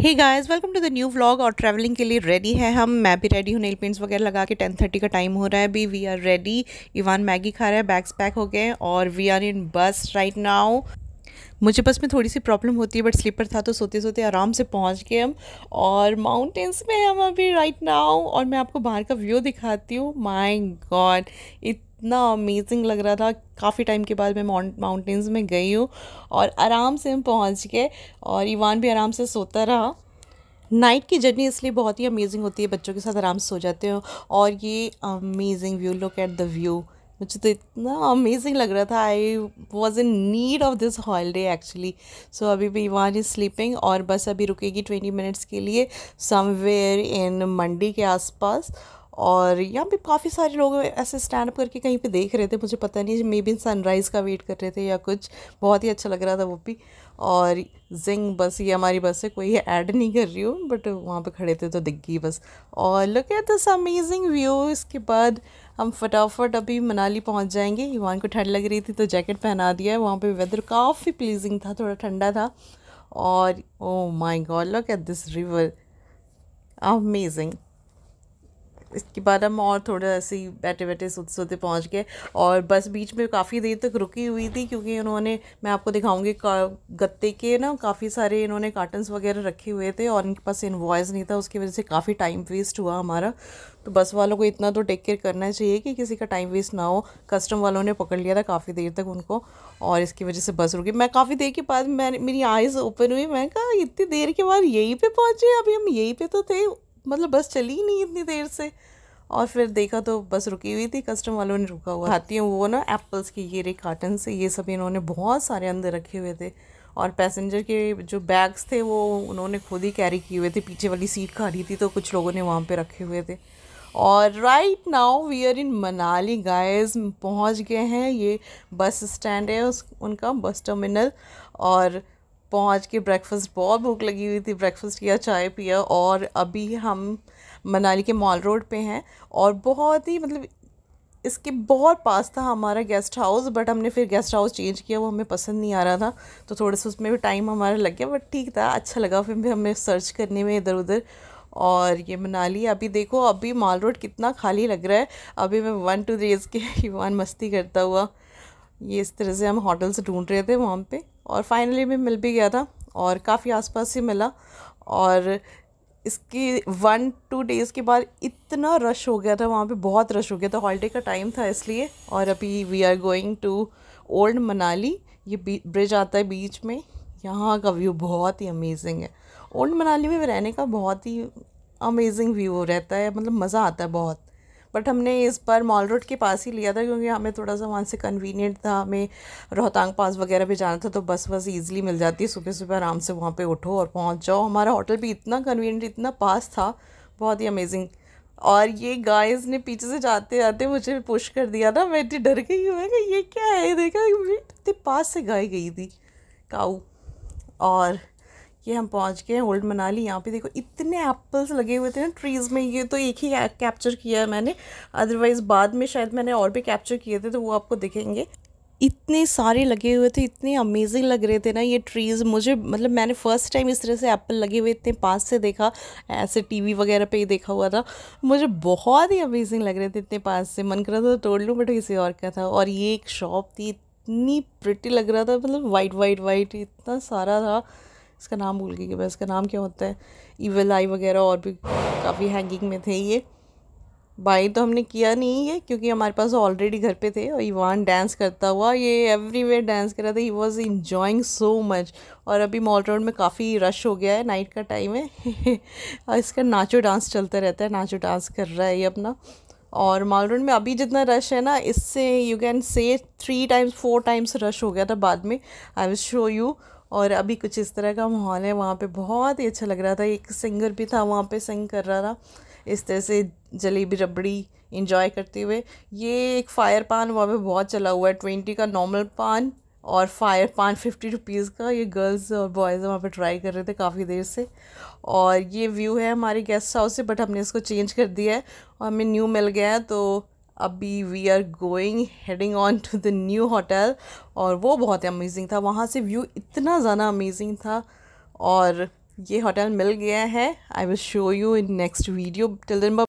hey guys welcome to the new vlog और travelling के लिए रेडी है हम मैं भी रेडी हूँ नेल पेंट्स वगैरह लगा के टेन थर्टी का टाइम हो रहा है अभी we are ready Evan Maggi खा रहा है बैग्स पैक हो गए और वी आर इन बस राइट नाउ मुझे बस में थोड़ी सी प्रॉब्लम होती है बट स्लीपर था तो सोते सोते आराम से पहुंच गए हम और माउंटेन्स में हम अभी राइट नाउ और मैं आपको बाहर का व्यू दिखाती हूँ माय गॉड इत इतना अमेजिंग लग रहा था काफ़ी टाइम के बाद मैं माउंटेन्स में गई हूँ और आराम से हम पहुँच गए और ईवान भी आराम से सोता रहा नाइट की जर्नी इसलिए बहुत ही अमेजिंग होती है बच्चों के साथ आराम से सो जाते हो और ये amazing view look at the view मुझे तो इतना अमेजिंग लग रहा था I was in need of this holiday actually so अभी भी ईवान इज स्लीपिंग और बस अभी रुकेगी ट्वेंटी मिनट्स के लिए समवेयर इन मंडी के आसपास और यहाँ पे काफ़ी सारे लोग ऐसे स्टैंड अप करके कहीं पे देख रहे थे मुझे पता नहीं मे बी सनराइज़ का वेट कर रहे थे या कुछ बहुत ही अच्छा लग रहा था वो भी और जिंग बस ये हमारी बस है कोई ऐड नहीं कर रही हूँ बट वहाँ पे खड़े थे तो दिख गई बस और look at this amazing view इसके बाद हम फटाफट अभी मनाली पहुँच जाएंगे वहाँ को ठंड लग रही थी तो जैकेट पहना दिया है वहाँ पर वेदर काफ़ी प्लीजिंग था थोड़ा ठंडा था और oh my God look at this river amazing इसके बाद हम और थोड़ा ही बैठे बैठे सोते सोते पहुँच गए और बस बीच में काफ़ी देर तक रुकी हुई थी क्योंकि उन्होंने मैं आपको दिखाऊंगी गत्ते के ना काफ़ी सारे इन्होंने कार्टन्स वगैरह रखे हुए थे और इनके पास इन्वॉइस नहीं था उसकी वजह से काफ़ी टाइम वेस्ट हुआ हमारा तो बस वालों को इतना तो टेक केयर करना चाहिए कि किसी का टाइम वेस्ट ना हो कस्टम वालों ने पकड़ लिया था काफ़ी देर तक उनको और इसकी वजह से बस रुकी मैं काफ़ी देर के बाद मैं मेरी आइज़ ओपन हुई मैं कहा इतनी देर के बाद यहीं पे पहुँचे अभी हम यहीं पे तो थे मतलब बस चली ही नहीं इतनी देर से और फिर देखा तो बस रुकी हुई थी कस्टम वालों ने रुका हुआ आती हूँ वो ना एप्पल्स की ये रे कार्टन से ये सब इन्होंने बहुत सारे अंदर रखे हुए थे और पैसेंजर के जो बैग्स थे वो उन्होंने खुद ही कैरी किए हुए थे पीछे वाली सीट खाली थी तो कुछ लोगों ने वहाँ पे रखे हुए थे और right now we are in Manali guys पहुँच गए हैं ये बस स्टैंड है उस उनका बस टर्मिनल और पहुँच के ब्रेकफास्ट बहुत भूख लगी हुई थी ब्रेकफास्ट किया चाय पिया और अभी हम मनाली के मॉल रोड पे हैं और बहुत ही मतलब इसके बहुत पास था हमारा गेस्ट हाउस बट हमने फिर गेस्ट हाउस चेंज किया वो हमें पसंद नहीं आ रहा था तो थोड़ा सा उसमें भी टाइम हमारा लग गया बट ठीक था अच्छा लगा फिर भी हमें सर्च करने में इधर उधर और ये मनाली अभी देखो अभी मॉल रोड कितना खाली लग रहा है अभी मैं वन टू डेज़ के वन मस्ती करता हुआ ये इस तरह से हम होटल्स ढूंढ रहे थे वहाँ पर और फाइनली भी मिल भी गया था और काफ़ी आसपास ही मिला और इसकी वन टू डेज़ के बाद इतना रश हो गया था वहाँ पे बहुत रश हो गया था हॉलीडे का टाइम था इसलिए और अभी we are going to old Manali ये ब्रिज आता है बीच में यहाँ का व्यू बहुत ही अमेजिंग है ओल्ड मनाली में रहने का बहुत ही अमेजिंग व्यू रहता है मतलब मज़ा आता है बहुत बट हमने इस बार मॉल रोड के पास ही लिया था क्योंकि हमें थोड़ा सा वहाँ से कन्वीनियंट था हमें रोहतांग पास वगैरह भी जाना था तो बस बस ईजिली मिल जाती है सुबह सुबह आराम से वहाँ पर उठो और पहुँच जाओ हमारा होटल भी इतना कन्वीनियंट इतना पास था बहुत ही अमेजिंग और ये गाइस ने पीछे से जाते जाते मुझे पुश कर दिया था मैं इतनी डर गई हूँ ये क्या है देखा इतने पास से गाय गई थी काऊ और ये हम पहुंच गए हैं ओल्ड मनाली यहाँ पे देखो इतने एप्पल्स लगे हुए थे ना ट्रीज़ में ये तो एक ही कैप्चर किया है मैंने अदरवाइज़ बाद में शायद मैंने और भी कैप्चर किए थे तो वो आपको दिखेंगे इतने सारे लगे हुए थे इतने अमेजिंग लग रहे थे ना ये ट्रीज़ मुझे मतलब मैंने फ़र्स्ट टाइम इस तरह से एप्पल लगे हुए इतने पास से देखा ऐसे टीवी वगैरह पे ही देखा हुआ था मुझे बहुत ही अमेजिंग लग रहे थे इतने पास से मन कर रहा था तो तोड़ लूँ बट किसी और का था और ये एक शॉप थी इतनी प्रिटी लग रहा था मतलब वाइट वाइट वाइट इतना सारा था इसका नाम भूल गई कि मैं इसका नाम क्या होता है ईवल आई वगैरह और भी काफ़ी हैंगिंग में थे ये बाई तो हमने किया नहीं है क्योंकि हमारे पास ऑलरेडी घर पे थे और ईवान डांस करता हुआ ये एवरीवेयर डांस कर रहा था he was enjoying so much और अभी मॉल रोड में काफ़ी रश हो गया है नाइट का टाइम है और इसका नाचो डांस चलता रहता है नाचो डांस कर रहा है ये अपना और मॉल रोड में अभी जितना रश है ना इससे you can say three times four times rush हो गया था बाद में आई विल शो यू और अभी कुछ इस तरह का माहौल है वहाँ पे बहुत ही अच्छा लग रहा था एक सिंगर भी था वहाँ पे सिंग कर रहा था इस तरह से जलेबी रबड़ी इंजॉय करते हुए ये एक फायर पान वहाँ पे बहुत चला हुआ है ट्वेंटी का नॉर्मल पान और फायर पान फिफ्टी रुपीज़ का ये गर्ल्स और बॉयज़ वहाँ पे ट्राई कर रहे थे काफ़ी देर से और ये व्यू है हमारे गेस्ट हाउस से बट हमने इसको चेंज कर दिया है और हमें न्यू मिल गया है तो अभी we are going heading on to the new hotel और वो बहुत ही अमेजिंग था वहाँ से व्यू इतना ज़्यादा अमेजिंग था और ये होटल मिल गया है I will show you in next video till दिन